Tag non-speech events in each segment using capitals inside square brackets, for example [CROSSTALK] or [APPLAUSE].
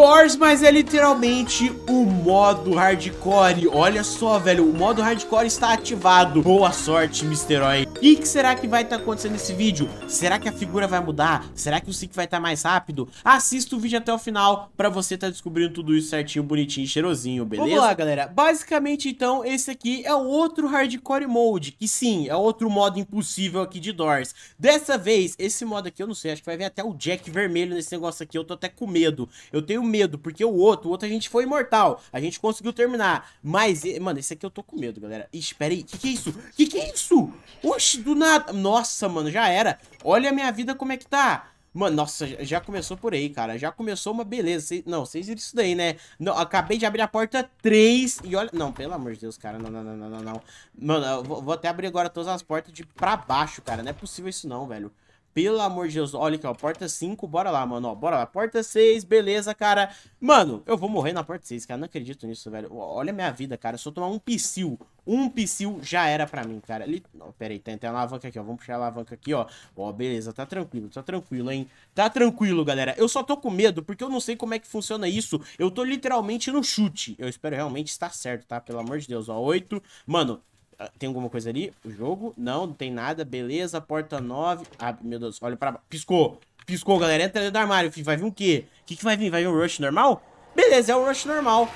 Doors, mas é literalmente o modo hardcore. Olha só, velho, o modo hardcore está ativado. Boa sorte, Mr. Oi. E que será que vai estar tá acontecendo nesse vídeo? Será que a figura vai mudar? Será que o Sick vai estar tá mais rápido? Assista o vídeo até o final para você estar tá descobrindo tudo isso certinho, bonitinho, e cheirosinho, beleza? Vamos lá, galera. Basicamente, então, esse aqui é o outro hardcore mode, que sim, é outro modo impossível aqui de Doors. Dessa vez, esse modo aqui, eu não sei, acho que vai vir até o Jack vermelho nesse negócio aqui, eu tô até com medo. Eu tenho medo, porque o outro, o outro a gente foi imortal. A gente conseguiu terminar. Mas, mano, esse aqui eu tô com medo, galera. pera aí, que que é isso? Que que é isso? Oxe, do nada. Nossa, mano, já era. Olha a minha vida como é que tá. Mano, nossa, já começou por aí, cara. Já começou uma beleza. não, vocês viram isso daí, né? Não, acabei de abrir a porta 3 e olha... Não, pelo amor de Deus, cara. Não, não, não, não, não. Mano, eu vou, vou até abrir agora todas as portas de pra baixo, cara. Não é possível isso não, velho. Pelo amor de Deus, olha aqui, ó, porta 5, bora lá, mano, ó, bora lá, porta 6, beleza, cara. Mano, eu vou morrer na porta 6, cara, não acredito nisso, velho. Olha a minha vida, cara, se eu tomar um psil, um psil já era pra mim, cara. Ele... pera aí, tem, tem a alavanca aqui, ó, vamos puxar a alavanca aqui, ó. Ó, beleza, tá tranquilo, tá tranquilo, hein. Tá tranquilo, galera. Eu só tô com medo porque eu não sei como é que funciona isso. Eu tô literalmente no chute. Eu espero realmente estar certo, tá, pelo amor de Deus, ó, 8. Mano, ah, tem alguma coisa ali? O jogo? Não, não tem nada. Beleza, porta 9. Ah, meu Deus, olha pra Piscou. Piscou, galera. Entra dentro do armário, filho. Vai vir o quê? O que, que vai vir? Vai vir um rush normal? Beleza, é um rush normal.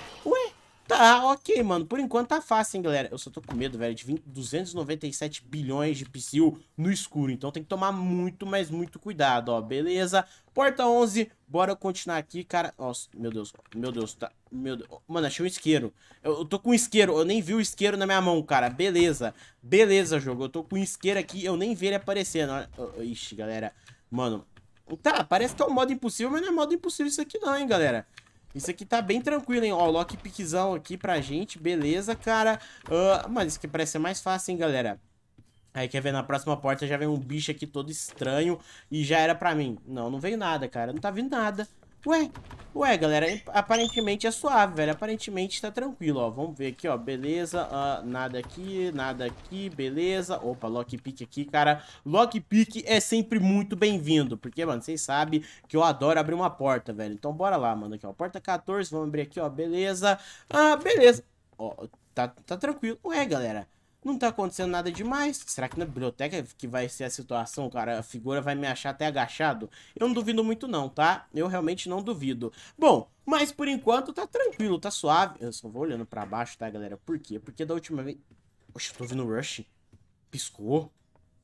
Tá, ok, mano. Por enquanto tá fácil, hein, galera. Eu só tô com medo, velho, de 297 bilhões de psil no escuro. Então tem que tomar muito, mas muito cuidado, ó. Beleza. Porta 11. Bora continuar aqui, cara. Nossa, meu Deus. Meu Deus, tá... Meu Deus. Mano, achei um isqueiro. Eu, eu tô com um isqueiro. Eu nem vi o isqueiro na minha mão, cara. Beleza. Beleza, jogo. Eu tô com um isqueiro aqui. Eu nem vi ele aparecendo. Ixi, galera. Mano. Tá, parece que é um modo impossível, mas não é modo impossível isso aqui não, hein, galera. Isso aqui tá bem tranquilo, hein? Ó, lockpickzão aqui pra gente, beleza, cara. Uh, ah, mano, isso aqui parece ser mais fácil, hein, galera. Aí quer ver, na próxima porta já vem um bicho aqui todo estranho e já era pra mim. Não, não veio nada, cara. Não tá vindo nada. Ué, ué, galera, aparentemente é suave, velho. Aparentemente tá tranquilo, ó. Vamos ver aqui, ó. Beleza, uh, nada aqui, nada aqui, beleza. Opa, lockpick aqui, cara. Lockpick é sempre muito bem-vindo, porque, mano, vocês sabem que eu adoro abrir uma porta, velho. Então bora lá, mano, aqui, ó. Porta 14, vamos abrir aqui, ó. Beleza. Ah, beleza. Ó, tá, tá tranquilo. Ué, galera, não tá acontecendo nada demais. Será que na biblioteca que vai ser a situação, cara? A figura vai me achar até agachado? Eu não duvido muito não, tá? Eu realmente não duvido. Bom, mas por enquanto tá tranquilo, tá suave. Eu só vou olhando pra baixo, tá, galera? Por quê? Porque da última vez... Oxi, eu tô ouvindo Rush. Piscou.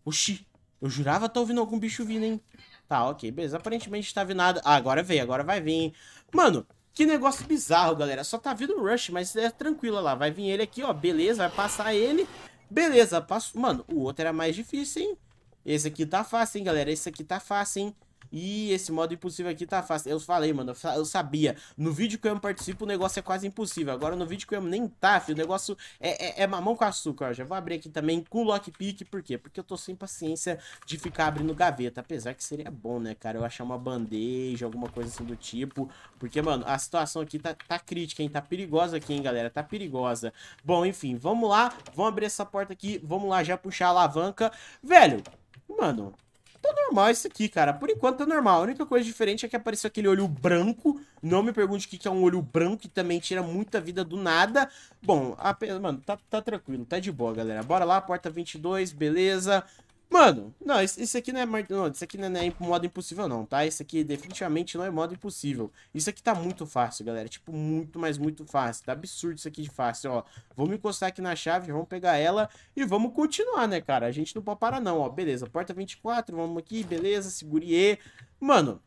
Oxi, eu jurava tá ouvindo algum bicho vindo, hein? Tá, ok, beleza. Aparentemente tá vindo nada. Ah, agora veio, agora vai vir, hein? Mano, que negócio bizarro, galera. Só tá vindo o Rush, mas é tranquilo, lá. Vai vir ele aqui, ó. Beleza, vai passar ele. Beleza, passo Mano, o outro era mais difícil, hein? Esse aqui tá fácil, hein, galera? Esse aqui tá fácil, hein? E esse modo impossível aqui tá fácil. Eu falei, mano, eu sabia. No vídeo que eu participo, o negócio é quase impossível. Agora no vídeo que eu nem tá, filho, o negócio é, é, é mamão com açúcar. Ó. Já vou abrir aqui também com lockpick. Por quê? Porque eu tô sem paciência de ficar abrindo gaveta. Apesar que seria bom, né, cara? Eu achar uma bandeja, alguma coisa assim do tipo. Porque, mano, a situação aqui tá, tá crítica, hein? Tá perigosa aqui, hein, galera? Tá perigosa. Bom, enfim, vamos lá. Vamos abrir essa porta aqui. Vamos lá já puxar a alavanca. Velho, mano... Tá normal isso aqui, cara. Por enquanto tá normal. A única coisa diferente é que apareceu aquele olho branco. Não me pergunte o que é um olho branco, que também tira muita vida do nada. Bom, apenas, mano, tá, tá tranquilo, tá de boa, galera. Bora lá, porta 22, beleza. Mano, é não, isso, aqui não é, não, isso aqui não é modo impossível não, tá? Isso aqui definitivamente não é modo impossível. Isso aqui tá muito fácil, galera. Tipo, muito, mas muito fácil. Tá absurdo isso aqui de fácil, ó. Vamos encostar aqui na chave, vamos pegar ela e vamos continuar, né, cara? A gente não pode parar não, ó. Beleza, porta 24, vamos aqui, beleza, segure. Mano,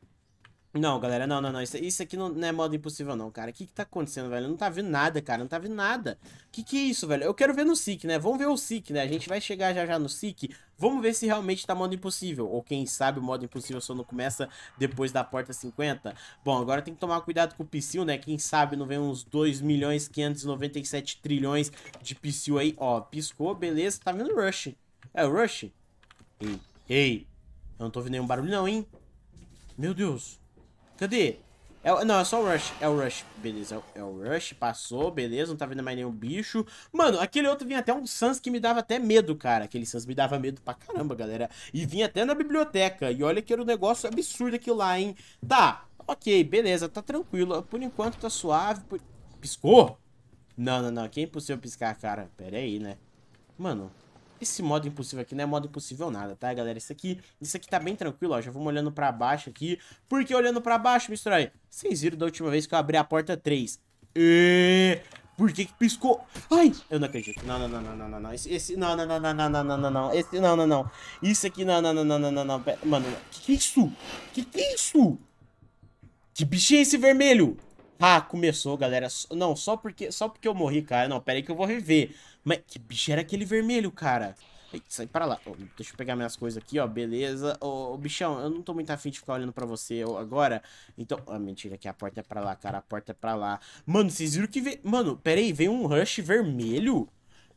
não, galera, não, não, não. Isso, isso aqui não, não, é modo impossível, não, cara. O que que tá acontecendo, velho? Eu não tá vendo nada, cara. não tá vendo nada. O que que é isso, velho? Eu quero ver no SIC, né? Vamos ver o SIC, né? A gente vai chegar já já no SIC. Vamos ver se realmente tá modo impossível. Ou quem sabe o modo impossível só não começa depois da porta 50. Bom, agora tem que tomar cuidado com o Psyu, né? Quem sabe não vem uns 2 milhões 597 trilhões de Psyu aí. Ó, piscou, beleza. Tá vendo o Rush. É o Rush? Ei, ei. Eu não tô vendo nenhum barulho não, hein? Meu Deus. Cadê? É, não, é só o Rush. É o Rush. Beleza, é o Rush. Passou, beleza. Não tá vendo mais nenhum bicho. Mano, aquele outro vinha até um Sans que me dava até medo, cara. Aquele Sans me dava medo pra caramba, galera. E vinha até na biblioteca. E olha que era um negócio absurdo aquilo lá, hein. Tá, ok, beleza. Tá tranquilo. Por enquanto tá suave. Por... Piscou? Não, não, não. Quem é impossível piscar, cara. Pera aí, né? Mano, esse modo impossível aqui não é modo impossível nada, tá, galera? Isso aqui, isso aqui tá bem tranquilo, ó. Já vamos olhando pra baixo aqui. Porque olhando pra baixo, Mistrói? Vocês viram da última vez que eu abri a porta 3. E... Por que que piscou? Ai, eu não acredito. Não, não, não, não, não, não, não. Esse, esse, não, não, não, não, não, não, não, não, não. Esse, não, não, não. Isso aqui, não, não, não, não, não, não, não. Pera, mano, que que é isso? Que que é isso? Que bicho é esse vermelho? Ah, começou, galera. Não, só porque, só porque eu morri, cara. Não, pera aí que eu vou rever. Mas que bicho era aquele vermelho, cara? Eita, sai pra lá. Oh, deixa eu pegar minhas coisas aqui, ó. Beleza. Ô, oh, bichão, eu não tô muito afim de ficar olhando pra você agora. Então... Ah, mentira, que a porta é pra lá, cara. A porta é pra lá. Mano, vocês viram que... Ve... Mano, pera aí. Veio um rush vermelho?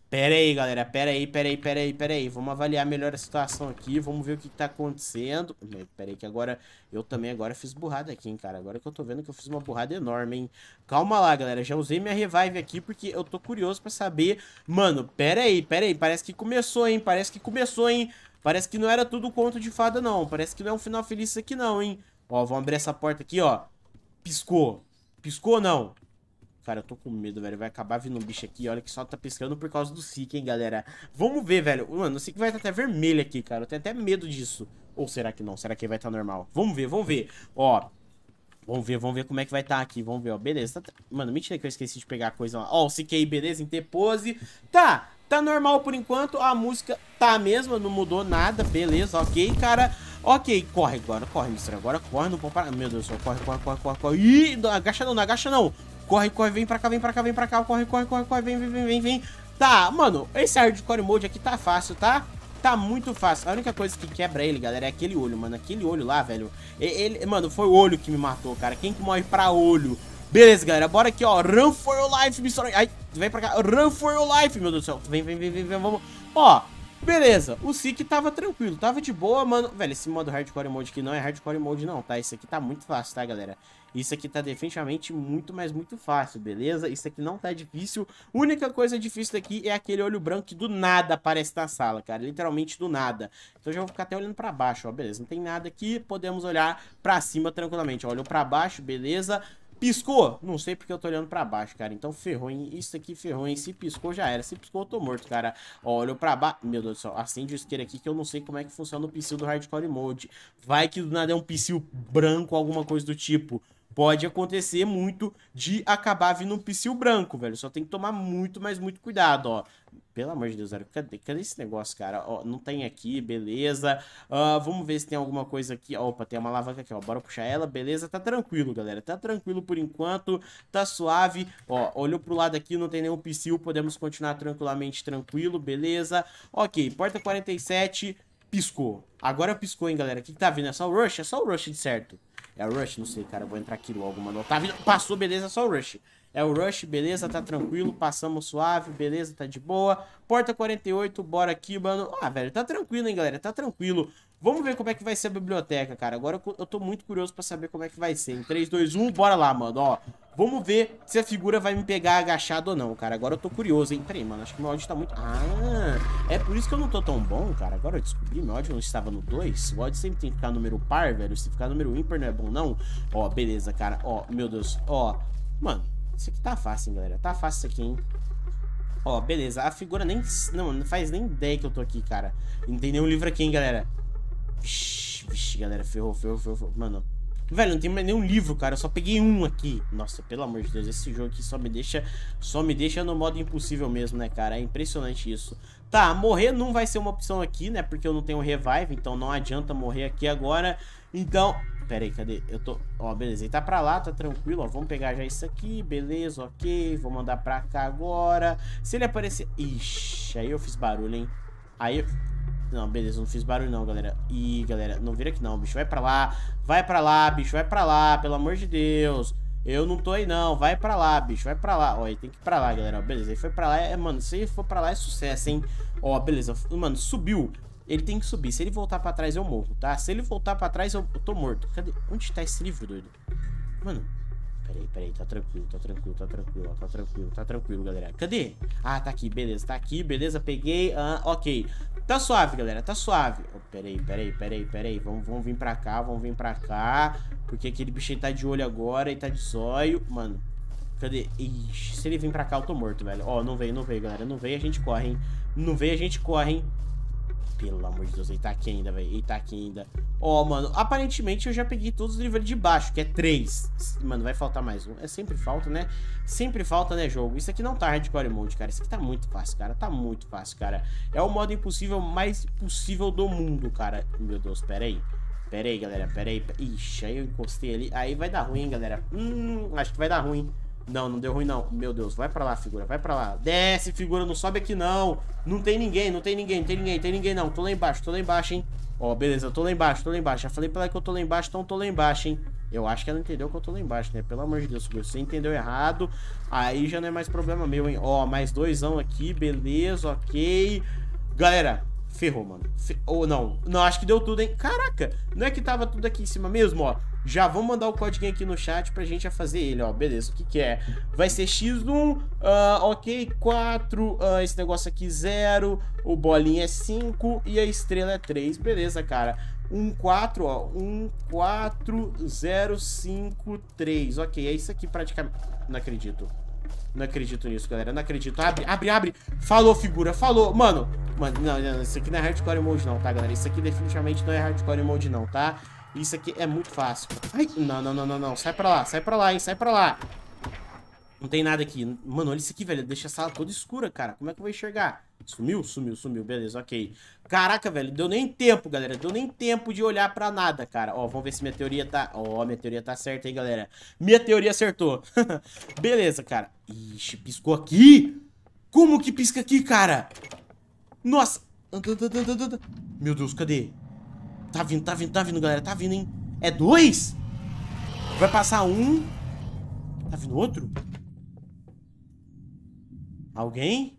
Pera aí, galera. Pera aí, pera aí, pera aí, pera aí. Vamos avaliar melhor a situação aqui. Vamos ver o que, que tá acontecendo. Pera aí que agora... Eu também agora fiz burrada aqui, hein, cara. Agora que eu tô vendo que eu fiz uma burrada enorme, hein. Calma lá, galera. Já usei minha revive aqui porque eu tô curioso pra saber... Mano, pera aí, pera aí. Parece que começou, hein. Parece que começou, hein. Parece que não era tudo conto de fada, não. Parece que não é um final feliz isso aqui, não, hein. Ó, vamos abrir essa porta aqui, ó. Piscou. Piscou, não. Cara, eu tô com medo, velho. Vai acabar vindo um bicho aqui. Olha que só tá piscando por causa do Sik, hein, galera. Vamos ver, velho. Mano, o Sik vai estar até vermelho aqui, cara. Eu tenho até medo disso. Ou será que não? Será que vai estar normal? Vamos ver, vamos ver. Ó, Vamos ver, vamos ver como é que vai estar tá aqui. Vamos ver, ó. Beleza. mano tá Mano, mentira que eu esqueci de pegar a coisa lá. Ó, o aí, beleza, em T pose. Tá, tá normal por enquanto. A música tá a mesma, não mudou nada. Beleza, ok, cara. Ok, corre agora, corre, mistura. Agora corre, não pode parar. Meu Deus do céu, corre, corre, corre, corre, corre. Ih, não agacha não, não agacha não. Corre, corre, vem pra cá, vem pra cá, vem pra cá. Corre, corre, corre, corre, vem, vem, vem, vem, vem. Tá, mano, esse hardcore mode aqui tá fácil, tá? Tá muito fácil. A única coisa que quebra ele, galera, é aquele olho, mano. Aquele olho lá, velho. Ele, mano, foi o olho que me matou, cara. Quem que morre pra olho? Beleza, galera, bora aqui, ó. Run for your life, Mr. Ai, vem pra cá. Run for your life, meu Deus do céu. Vem, vem, vem, vem, vem, vamos. Ó, beleza. O Sick tava tranquilo, tava de boa, mano. Velho, esse modo hardcore mode aqui não é hardcore mode não, tá? esse aqui tá muito fácil, tá, galera? Isso aqui tá definitivamente muito, mas muito fácil, beleza? Isso aqui não tá difícil. Única coisa difícil daqui é aquele olho branco que do nada aparece na sala, cara. Literalmente do nada. Então já vou ficar até olhando pra baixo, ó. Beleza, não tem nada aqui. Podemos olhar pra cima tranquilamente. Olho pra baixo, beleza. Piscou? Não sei porque eu tô olhando pra baixo, cara. Então ferrou, hein? Isso aqui ferrou, hein? Se piscou, já era. Se piscou, eu tô morto, cara. Ó, olhou pra baixo. Meu Deus do céu. Acende o isqueiro aqui que eu não sei como é que funciona o psil do Hardcore Mode. Vai que do nada é um psil branco, alguma coisa do tipo pode acontecer muito de acabar vindo um psil branco, velho. Só tem que tomar muito, mas muito cuidado, ó. Pelo amor de Deus, velho, cadê, cadê esse negócio, cara? Ó, não tem aqui, beleza. Uh, vamos ver se tem alguma coisa aqui. Opa, tem uma alavanca aqui, ó. Bora puxar ela, beleza. Tá tranquilo, galera. Tá tranquilo por enquanto. Tá suave. Ó, olhou pro lado aqui, não tem nenhum psil. Podemos continuar tranquilamente tranquilo, beleza. Ok, porta 47 piscou. Agora piscou, hein, galera. O que, que tá vindo? É só o rush? É só o rush de certo. É o Rush? Não sei, cara. Eu vou entrar aqui logo, mano. Tá vindo. Passou, beleza, só o Rush. É o Rush, beleza, tá tranquilo. Passamos suave, beleza, tá de boa. Porta 48, bora aqui, mano. Ah, velho, tá tranquilo, hein, galera. Tá tranquilo. Vamos ver como é que vai ser a biblioteca, cara. Agora eu tô muito curioso pra saber como é que vai ser. Em 3, 2, 1, bora lá, mano, ó. Vamos ver se a figura vai me pegar agachado ou não, cara. Agora eu tô curioso, hein. Peraí, mano, acho que meu ódio tá muito... Ah, é por isso que eu não tô tão bom, cara. Agora eu descobri, meu ódio não estava no 2. O ódio sempre tem que ficar número par, velho. Se ficar número ímpar não é bom, não. Ó, beleza, cara. Ó, meu Deus. Ó, mano, isso aqui tá fácil, hein, galera. Tá fácil isso aqui, hein. Ó, beleza. A figura nem... Não, não faz nem ideia que eu tô aqui, cara. Não tem nenhum livro aqui, hein, galera. Vixe, vixe, galera, ferrou, ferrou, ferrou, ferrou. Mano, velho, não tem mais nenhum livro, cara. Eu só peguei um aqui. Nossa, pelo amor de Deus, esse jogo aqui só me deixa, só me deixa no modo impossível mesmo, né, cara? É impressionante isso. Tá, morrer não vai ser uma opção aqui, né? Porque eu não tenho revive, então não adianta morrer aqui agora. Então, Pera aí, cadê? Eu tô... Ó, beleza, ele tá pra lá, tá tranquilo, ó Vamos pegar já isso aqui, beleza, ok Vou mandar pra cá agora Se ele aparecer... Ixi, aí eu fiz barulho, hein Aí eu... Não, beleza, não fiz barulho não, galera. Ih, galera, não vira aqui não, bicho. Vai pra lá, vai pra lá, bicho, vai pra lá, pelo amor de Deus. Eu não tô aí não, vai pra lá, bicho, vai pra lá. Ó, ele tem que ir pra lá, galera, ó, beleza. Ele foi pra lá, é, mano, se ele for pra lá é sucesso, hein. Ó, beleza, mano, subiu. Ele tem que subir, se ele voltar pra trás eu morro, tá? Se ele voltar pra trás eu, eu tô morto. Cadê? Onde tá esse livro, doido? Mano, Peraí, peraí, tá tranquilo, tá tranquilo, tá tranquilo, tá tranquilo, tá tranquilo, galera. Cadê? Ah, tá aqui, beleza, tá aqui, beleza, peguei, ah, ok. Tá suave, galera, tá suave. Oh, peraí, peraí, peraí, peraí, vamos, vamos vir pra cá, vamos vir pra cá. Porque aquele bichinho tá de olho agora e tá de zóio. Mano, Cadê? Ixi, se ele vir pra cá, eu tô morto, velho. Ó, oh, não veio, não veio, galera. Não veio, a gente corre, hein. Não veio, a gente corre, hein. Pelo amor de Deus, ele tá aqui ainda, velho. Ele tá aqui ainda. Ó, oh, mano, aparentemente eu já peguei todos os livros de baixo, que é três. Mano, vai faltar mais um. É sempre falta, né? Sempre falta, né, jogo? Isso aqui não tá hardcore mode, cara. Isso aqui tá muito fácil, cara. Tá muito fácil, cara. É o modo impossível mais possível do mundo, cara. Meu Deus, pera aí. Pera aí, galera. Pera aí. Ixi, aí eu encostei ali. Aí vai dar ruim, hein, galera. Hum, acho que vai dar ruim. Não, não deu ruim não. Meu Deus, vai pra lá, figura, vai pra lá. Desce, figura, não sobe aqui não. Não tem ninguém, não tem ninguém, não tem ninguém, não tem ninguém não. Tô lá embaixo, tô lá embaixo, hein. Ó, beleza, tô lá embaixo, tô lá embaixo. Já falei pra ela que eu tô lá embaixo, então tô lá embaixo, hein. Eu acho que ela entendeu que eu tô lá embaixo, né? Pelo amor de Deus, figura. Se você entendeu errado, aí já não é mais problema meu, hein. Ó, mais doisão aqui, beleza, ok. Galera, Ferrou, mano. Fe... Ou não. Não, acho que deu tudo, hein? Caraca, não é que tava tudo aqui em cima mesmo, ó. Já vou mandar o código aqui no chat pra gente fazer ele, ó. Beleza, o que que é? Vai ser x1, uh, ah, ok, 4, uh, ah, esse negócio aqui 0, o bolinho é 5 e a estrela é 3. Beleza, cara. 1, 4, ó. 1, 4, 0, 5, 3. Ok, é isso aqui praticamente. Não acredito. Não acredito nisso, galera. Não acredito. Abre, abre, abre. Falou, figura. Falou. Mano, Mano, não, não, isso aqui não é hardcore emoji não, tá, galera? Isso aqui definitivamente não é hardcore emoji não, tá? Isso aqui é muito fácil. Ai, não, não, não, não, não. Sai pra lá, sai pra lá, hein? Sai pra lá. Não tem nada aqui. Mano, olha isso aqui, velho. Deixa a sala toda escura, cara. Como é que eu vou enxergar? Sumiu? Sumiu, sumiu. Beleza, ok. Caraca, velho. Deu nem tempo, galera. Deu nem tempo de olhar pra nada, cara. Ó, vamos ver se minha teoria tá... Ó, minha teoria tá certa, hein, galera. Minha teoria acertou. [LAUGHS] Beleza, cara. Ixi, piscou aqui? Como que pisca aqui, cara? Nossa! Meu Deus, cadê? Tá vindo, tá vindo, tá vindo, galera. Tá vindo, hein? É dois? Vai passar um. Tá vindo outro? Alguém?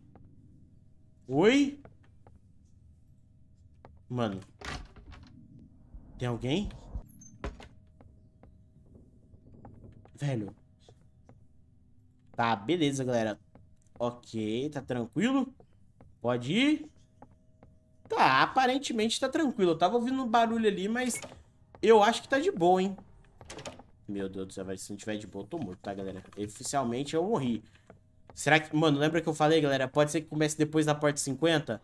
Oi? Mano. Tem alguém? Velho. Tá, beleza, galera. Ok, tá tranquilo. Pode ir. Tá, aparentemente tá tranquilo. Eu tava ouvindo um barulho ali, mas eu acho que tá de boa, hein? Meu Deus do céu, Se não tiver de boa, eu tô morto, tá, galera? Oficialmente eu morri. Será que... Mano, lembra que eu falei, galera? Pode ser que comece depois da porta 50?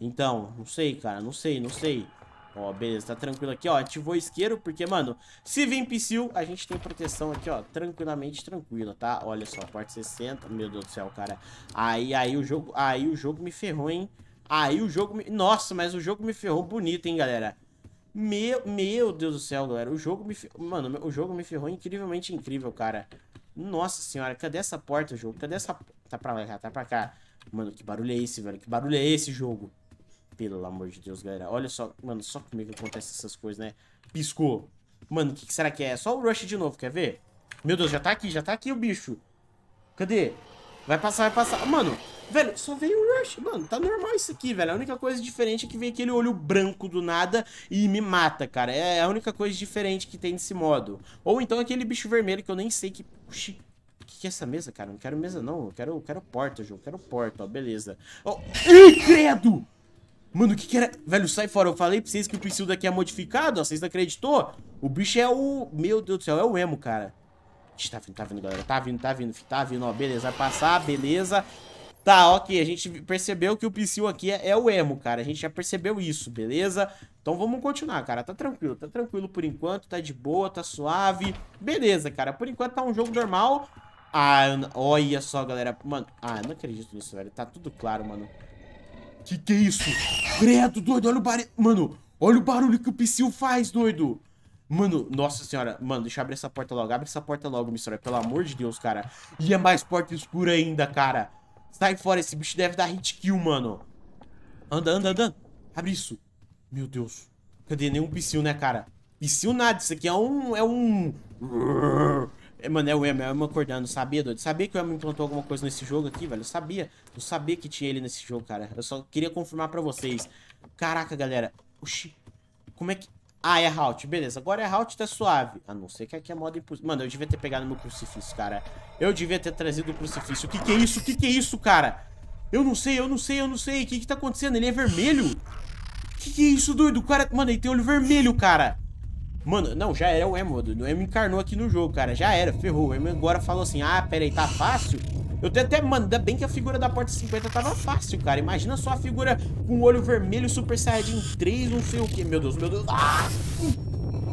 Então, não sei, cara. Não sei, não sei. Ó, beleza. Tá tranquilo aqui, ó. Ativou o isqueiro, porque, mano, se vir psil, a gente tem proteção aqui, ó. Tranquilamente tranquilo tá? Olha só, porta 60. Meu Deus do céu, cara. Aí, aí o jogo... Aí o jogo me ferrou, hein? Aí o jogo. Me... Nossa, mas o jogo me ferrou bonito, hein, galera? Meu, meu Deus do céu, galera. O jogo me. Mano, o jogo me ferrou incrivelmente incrível, cara. Nossa senhora, cadê essa porta, jogo? Cadê essa. Tá pra lá, tá pra cá. Mano, que barulho é esse, velho? Que barulho é esse jogo? Pelo amor de Deus, galera. Olha só, mano, só comigo é acontece essas coisas, né? Piscou. Mano, o que, que será que é? Só o Rush de novo, quer ver? Meu Deus, já tá aqui, já tá aqui o bicho. Cadê? Vai passar, vai passar. Mano, Velho, só veio o Rush. Mano, tá normal isso aqui, velho. A única coisa diferente é que vem aquele olho branco do nada e me mata, cara. É a única coisa diferente que tem nesse modo. Ou então aquele bicho vermelho que eu nem sei que... Oxi, o que, é essa mesa, cara? Não quero mesa, não. Eu quero, eu quero porta, jogo. Quero porta, ó. Beleza. Oh. Ih, credo! Mano, o que que era? Velho, sai fora. Eu falei pra vocês que o perfil daqui é modificado, ó. Vocês não acreditou? O bicho é o... Meu Deus do céu, é o emo, cara. Tá vindo, tá vindo, galera. Tá vindo, tá vindo, tá vindo, ó. Beleza, vai passar, beleza. Tá, ok, a gente percebeu que o Psyll aqui é, é, o emo, cara. A gente já percebeu isso, beleza? Então vamos continuar, cara. Tá tranquilo, tá tranquilo por enquanto, tá de boa, tá suave. Beleza, cara. Por enquanto tá um jogo normal. Ah, eu... olha só, galera. Mano, ah, eu não acredito nisso, velho. Tá tudo claro, mano. Que que é isso? Credo, doido, olha o barulho. Mano, olha o barulho que o Psyll faz, doido. Mano, nossa senhora. Mano, deixa eu abrir essa porta logo. Abre essa porta logo, mistura. Pelo amor de Deus, cara. E é mais porta escura ainda, cara. Sai fora, esse bicho deve dar hit kill, mano. Anda, anda, anda. Abre isso. Meu Deus. Cadê? Nenhum piscil, né, cara? Piscil nada. Isso aqui é um... É um... É, mano, é o Emma, é o Emma acordando, sabia, doido? Sabia que o Emma implantou alguma coisa nesse jogo aqui, velho? Eu sabia. Eu sabia que tinha ele nesse jogo, cara. Eu só queria confirmar pra vocês. Caraca, galera. Oxi. Como é que... Ah, é Halt. Beleza, agora é Halt, tá suave. A não ser que aqui é moda impossível. Mano, eu devia ter pegado meu crucifixo, cara. Eu devia ter trazido o crucifixo. O que que é isso? O que que é isso, cara? Eu não sei, eu não sei, eu não sei. O que que tá acontecendo? Ele é vermelho? O que que é isso, doido? O cara... Mano, ele tem olho vermelho, cara. Mano, não, já era o Emo. O Emo encarnou aqui no jogo, cara. Já era, ferrou. O Emo agora falou assim, ah, peraí, tá fácil? Eu tenho até, mano, ainda bem que a figura da porta 50 tava fácil, cara. Imagina só a figura com olho vermelho, Super Saiyajin 3, não sei o que. Meu Deus, meu Deus. Ah!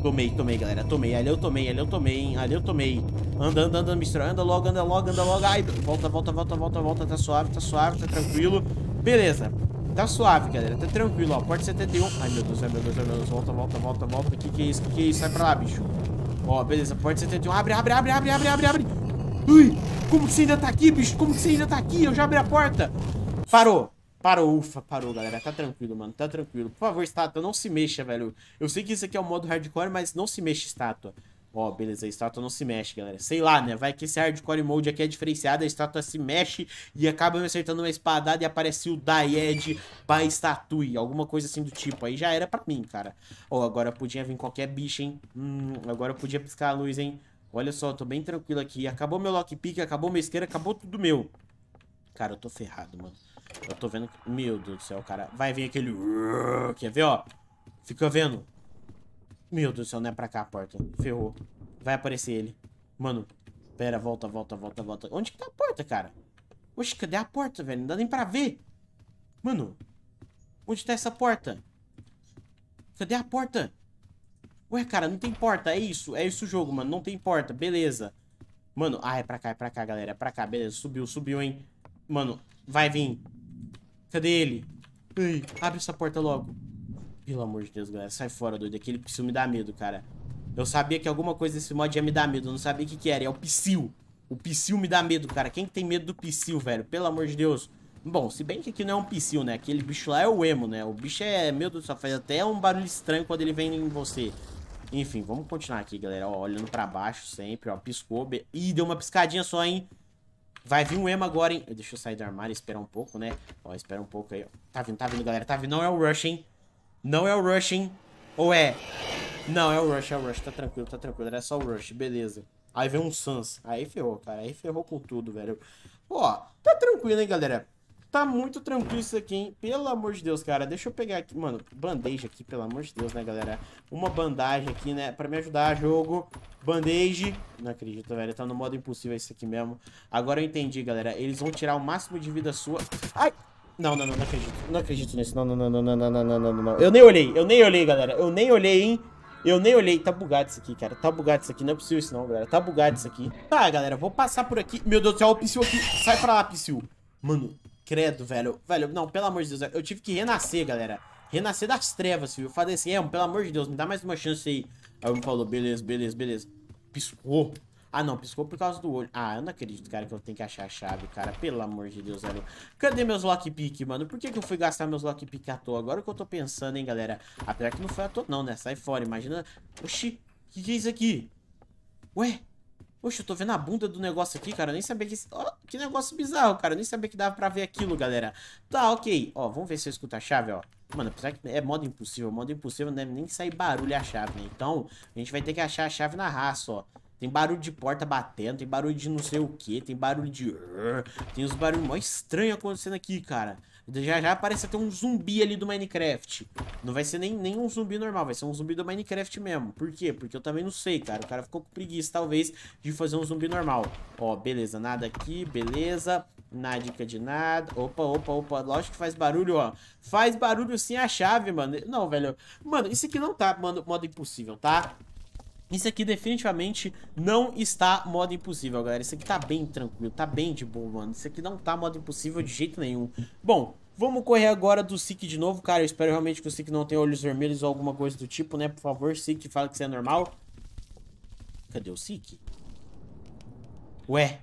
Tomei, tomei, galera, tomei. Ali eu tomei, ali eu tomei, hein. Ali eu tomei. Anda, anda, anda, mistura. Anda logo, anda logo, anda logo. Ai, volta, volta, volta, volta, volta. Tá suave, tá suave, tá tranquilo. Beleza. Tá suave, galera. Tá tranquilo, ó. Porta 71. Ai, meu Deus, ai, meu Deus, ai, meu Deus. Volta, volta, volta, volta. Que que é isso? Que que é isso? Sai pra lá, bicho. Ó, beleza. Porta 71. Abre, abre, abre, abre, abre, abre, abre. Ui, como que você ainda tá aqui, bicho? Como que você ainda tá aqui? Eu já abri a porta. Parou. Parou, ufa, parou, galera. Tá tranquilo, mano. Tá tranquilo. Por favor, estátua, não se mexa, velho. Eu sei que isso aqui é o um modo hardcore, mas não se mexa, estátua. Ó, oh, beleza, a estátua não se mexe, galera. Sei lá, né? Vai que esse hardcore mode aqui é diferenciado, a estátua se mexe e acaba me acertando uma espadada e aparece o Daed by Statue, alguma coisa assim do tipo. Aí já era pra mim, cara. Ó, oh, agora podia vir qualquer bicho, hein? Hum, agora podia piscar a luz, hein? Olha só, tô bem tranquilo aqui. Acabou meu lockpick, acabou minha isqueira, acabou tudo meu. Cara, eu tô ferrado, mano. Eu tô vendo... Meu Deus do céu, cara. Vai vir aquele... [LAUGHS] Quer ver, ó? Fica vendo. Meu Deus do céu, não é pra cá a porta. Ferrou. Vai aparecer ele. Mano, pera, volta, volta, volta, volta. Onde que tá a porta, cara? Oxe, cadê a porta, velho? Não dá nem pra ver. Mano, onde tá essa porta? Cadê a porta? Ué, cara, não tem porta, é isso, é isso o jogo, mano, não tem porta, beleza. Mano, ah, é pra cá, é pra cá, galera, é pra cá, beleza, subiu, subiu, hein. Mano, vai vir. Cadê ele? abre essa porta logo. Pelo amor de Deus, galera, sai fora, doido, aquele psiu me dá medo, cara. Eu sabia que alguma coisa desse mod ia me dar medo, eu não sabia o que que era, é o psiu. O psiu me dá medo, cara, quem que tem medo do psiu, velho, pelo amor de Deus. Bom, se bem que aqui não é um psiu, né? Aquele bicho lá é o emo, né? O bicho é, meu Deus, só faz até um barulho estranho quando ele vem em você. Enfim, vamos continuar aqui, galera. Ó, olhando pra baixo sempre, ó. Piscou. Be... Ih, deu uma piscadinha só, hein? Vai vir um Ema agora, hein? Deixa eu sair do armário e esperar um pouco, né? Ó, espera um pouco aí. Tá vindo, tá vindo, galera. Tá vindo. Não é o Rush, hein? Não é o Rush, hein? Ou é? Não, é o Rush, é o Rush. Tá tranquilo, tá tranquilo. Era só o Rush, beleza. Aí vem um Sans. Aí ferrou, cara. Aí ferrou com tudo, velho. Ó, tá tranquilo, hein, galera? Tá muito tranquilo isso aqui, hein? Pelo amor de Deus, cara. Deixa eu pegar aqui, mano, bandeja aqui, pelo amor de Deus, né, galera? Uma bandagem aqui, né, pra me ajudar, jogo. Bandage. Não acredito, velho. Tá no modo impossível isso aqui mesmo. Agora eu entendi, galera. Eles vão tirar o máximo de vida sua. Ai! Não, não, não, não acredito. Não acredito nisso. Não, não, não, não, não, não, não, não, não. Eu nem olhei, eu nem olhei, galera. Eu nem olhei, hein? Eu nem olhei. Tá bugado isso aqui, cara. Tá bugado isso aqui. Não é possível isso não, galera. Tá bugado isso aqui. Tá, galera. Vou passar por aqui. Meu Deus do céu, o Psyu aqui. Sai pra lá, Psyu. Mano, Credo, velho. Velho, não, pelo amor de Deus. Eu tive que renascer, galera. Renascer das trevas, viu falei assim, é, pelo amor de Deus, me dá mais uma chance aí. Aí eu me falou, beleza, beleza, beleza. Piscou. Ah, não, piscou por causa do olho. Ah, eu não acredito, cara, que eu tenho que achar a chave, cara. Pelo amor de Deus, velho. Cadê meus lockpick, mano? Por que, que eu fui gastar meus lockpick à toa? Agora que eu tô pensando, hein, galera. Apesar que não foi à toa, não, né? Sai fora, imagina... Oxi, o que, que é isso aqui? Ué? Poxa, eu tô vendo a bunda do negócio aqui, cara. Eu nem sabia que... Oh, que negócio bizarro, cara. Eu nem sabia que dava pra ver aquilo, galera. Tá, ok. Ó, vamos ver se eu escuto a chave, ó. Mano, apesar que é modo impossível. Modo impossível não deve nem sair barulho a chave, né? Então, a gente vai ter que achar a chave na raça, ó. Tem barulho de porta batendo, tem barulho de não sei o que, tem barulho de... Tem uns barulhos mó estranhos acontecendo aqui, cara. Já já parece até um zumbi ali do Minecraft. Não vai ser nem, nem um zumbi normal, vai ser um zumbi do Minecraft mesmo. Por quê? Porque eu também não sei, cara. O cara ficou com preguiça, talvez, de fazer um zumbi normal. Ó, beleza, nada aqui, beleza. Nada é de nada. Opa, opa, opa. Lógico que faz barulho, ó. Faz barulho sim a chave, mano. Não, velho. Mano, isso aqui não tá, mano, modo impossível, tá? Isso aqui definitivamente não está modo impossível, galera. Isso aqui tá bem tranquilo, tá bem de boa, mano. Isso aqui não tá modo impossível de jeito nenhum. Bom, vamos correr agora do Sick de novo, cara. Eu espero realmente que o Sick não tenha olhos vermelhos ou alguma coisa do tipo, né? Por favor, Sick, fala que isso é normal. Cadê o Sick? Ué?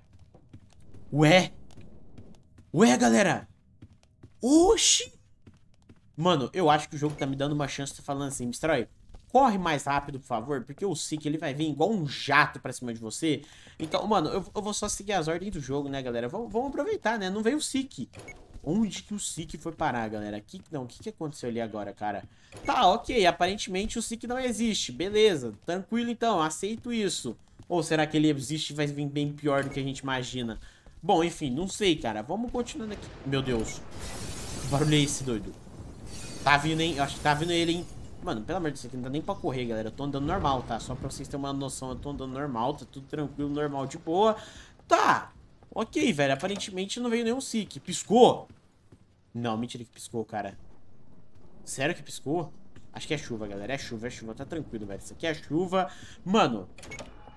Ué? Ué, galera? Oxi! Mano, eu acho que o jogo tá me dando uma chance de tá falando assim, destrói corre mais rápido, por favor, porque o Sick ele vai vir igual um jato pra cima de você. Então, mano, eu, eu vou só seguir as ordens do jogo, né, galera? Vamos, vamos aproveitar, né? Não veio o Sick? Onde que o Sick foi parar, galera? Que, não, o que, que aconteceu ali agora, cara? Tá, ok, aparentemente o Sick não existe. Beleza, tranquilo então, aceito isso. Ou será que ele existe e vai vir bem pior do que a gente imagina? Bom, enfim, não sei, cara. Vamos continuando aqui. Meu Deus. Que barulho é esse, doido? Tá vindo, hein? Eu acho que tá vindo ele, hein? Mano, pelo amor de Deus, aqui não dá nem pra correr, galera. Eu tô andando normal, tá? Só pra vocês terem uma noção, eu tô andando normal, tá tudo tranquilo, normal, de boa. Tá, ok, velho. Aparentemente não veio nenhum Seek. Piscou? Não, mentira que piscou, cara. Sério que piscou? Acho que é chuva, galera. É chuva, é chuva. Tá tranquilo, velho. Isso aqui é chuva. Mano,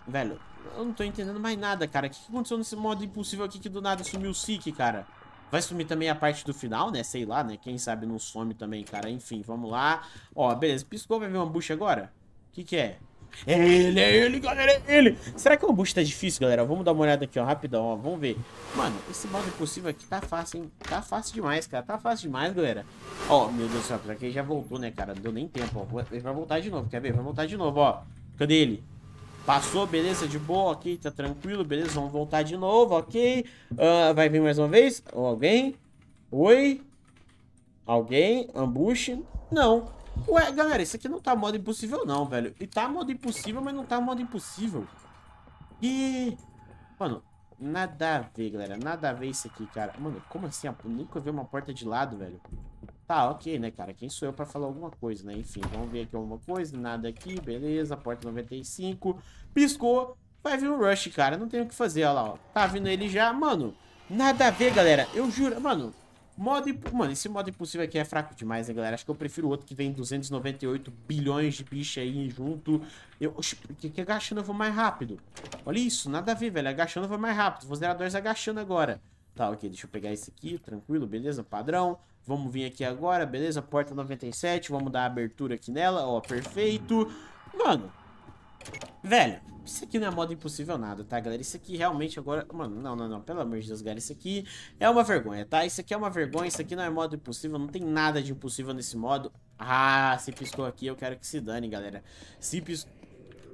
velho, eu não tô entendendo mais nada, cara. O que aconteceu nesse modo impossível aqui que do nada sumiu o Seek, cara? Vai sumir também a parte do final, né? Sei lá, né? Quem sabe não some também, cara. Enfim, vamos lá. Ó, beleza. Piscou, vai ver uma bucha agora? O que que é? É ele, é ele, galera, é ele. Será que o bucha tá difícil, galera? Vamos dar uma olhada aqui, ó, rapidão, ó. Vamos ver. Mano, esse modo impossível aqui tá fácil, hein? Tá fácil demais, cara. Tá fácil demais, galera. Ó, meu Deus do céu, aqui já voltou, né, cara? Não deu nem tempo, ó. Ele vai voltar de novo, quer ver? Vai voltar de novo, ó. Cadê ele? Passou, beleza, de boa, ok, tá tranquilo, beleza, vamos voltar de novo, ok. Uh, vai vir mais uma vez? Alguém? Oi? Alguém? Ambush? Não. Ué, galera, isso aqui não tá modo impossível não, velho. E tá modo impossível, mas não tá modo impossível. E... Mano, nada a ver, galera. Nada a ver isso aqui, cara. Mano, como assim? Eu nunca vi uma porta de lado, velho. Tá, ok, né, cara? Quem sou eu pra falar alguma coisa, né? Enfim, vamos ver aqui alguma coisa. Nada aqui, beleza. Porta 95. Piscou. Vai vir um rush, cara. Não tem o que fazer, olha lá, ó. Tá vindo ele já. Mano, nada a ver, galera. Eu juro, mano. Modo imp... Mano, esse modo impossível aqui é fraco demais, né, galera? Acho que eu prefiro o outro que vem 298 bilhões de bicho aí junto. Eu... Oxi, por que, que agachando eu vou mais rápido? Olha isso, nada a ver, velho. Agachando eu vou mais rápido. Vou zerar dois agachando agora. Tá, ok. Deixa eu pegar esse aqui, tranquilo, beleza? Padrão. Vamos vir aqui agora, beleza? Porta 97, vamos dar a abertura aqui nela, ó, perfeito. Mano, velho, isso aqui não é modo impossível nada, tá, galera? Isso aqui realmente agora... Mano, não, não, não, pelo amor de Deus, galera, isso aqui é uma vergonha, tá? Isso aqui é uma vergonha, isso aqui não é modo impossível, não tem nada de impossível nesse modo. Ah, se piscou aqui, eu quero que se dane, galera. Se piscou...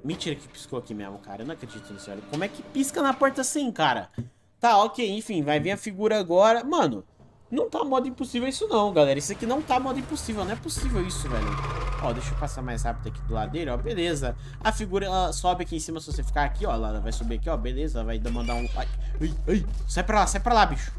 Mentira que piscou aqui mesmo, cara. Eu não acredito nisso, olha. Como é que pisca na porta assim, cara? Tá, ok, enfim, vai vir a figura agora. Mano, não tá modo impossível isso não, galera. Isso aqui não tá modo impossível. Não é possível isso, velho. Ó, deixa eu passar mais rápido aqui do lado dele, ó. Beleza. A figura, ela sobe aqui em cima se você ficar aqui, ó. Ela vai subir aqui, ó. Beleza. Ela vai mandar um... Ai, ai, ai. Sai pra lá, sai pra lá, bicho.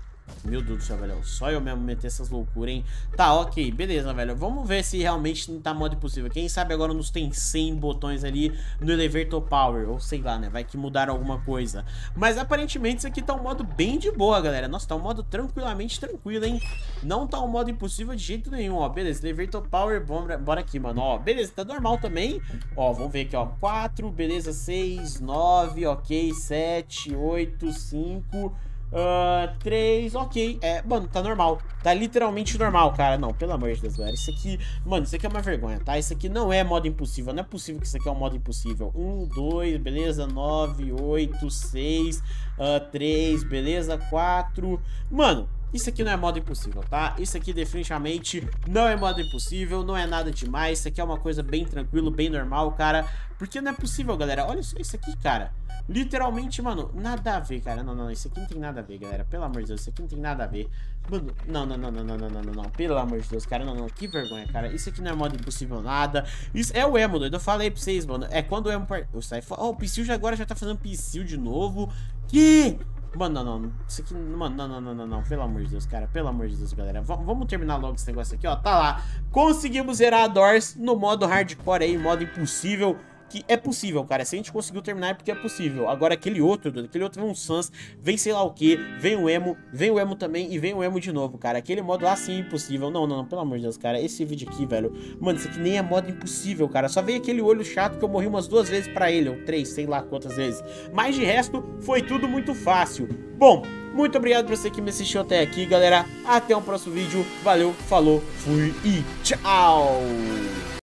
Meu Deus do céu, velho. Só eu mesmo meter essas loucuras, hein? Tá, ok. Beleza, velho. Vamos ver se realmente não tá modo impossível. Quem sabe agora nos tem 100 botões ali no Elevator Power. Ou sei lá, né? Vai que mudaram alguma coisa. Mas aparentemente isso aqui tá um modo bem de boa, galera. Nossa, tá um modo tranquilamente tranquilo, hein? Não tá um modo impossível de jeito nenhum, ó. Beleza, Elevator Power, bora, bora aqui, mano. Ó, beleza, tá normal também. Ó, vamos ver aqui, ó. 4, beleza, 6, 9, ok. 7, 8, 5... Uh, ah, 3, ok. É, mano, tá normal. Tá literalmente normal, cara. Não, pelo amor de Deus, galera. Isso aqui, mano, isso aqui é uma vergonha, tá? Isso aqui não é modo impossível. Não é possível que isso aqui é um modo impossível. 1, 2, beleza. 9, 8, 6, uh, 3, beleza. 4. Mano, isso aqui não é modo impossível, tá? Isso aqui definitivamente não é modo impossível, não é nada demais. Isso aqui é uma coisa bem tranquilo, bem normal, cara. Porque não é possível, galera. Olha só isso aqui, cara. Literalmente, mano, nada a ver, cara. Não, não, isso aqui não tem nada a ver, galera. Pelo amor de Deus, isso aqui não tem nada a ver. Mano, não, não, não, não, não, não, não, não, não. Pelo amor de Deus, cara, não, não. Que vergonha, cara. Isso aqui não é modo impossível nada. Isso é o emo, doido. Eu falei pra vocês, mano. É quando o emo... Eu Oh, o Psyu já agora já tá fazendo Psyu de novo. Que... Mano, não, não. Isso aqui. Mano, não, não, não, não, não. Pelo amor de Deus, cara. Pelo amor de Deus, galera. V vamos terminar logo esse negócio aqui, ó. Tá lá. Conseguimos zerar a Doors no modo hardcore aí, modo impossível que é possível, cara. Se a gente conseguiu terminar é porque é possível. Agora aquele outro, aquele outro vem um Sans, vem sei lá o que, vem o Emo, vem o Emo também e vem o Emo de novo, cara. Aquele modo lá ah, sim é impossível. Não, não, não, pelo amor de Deus, cara. Esse vídeo aqui, velho. Mano, isso aqui nem é modo impossível, cara. Só veio aquele olho chato que eu morri umas duas vezes pra ele, ou três, sei lá quantas vezes. Mas de resto, foi tudo muito fácil. Bom, muito obrigado por você que me assistiu até aqui, galera. Até o próximo vídeo. Valeu, falou, fui e tchau!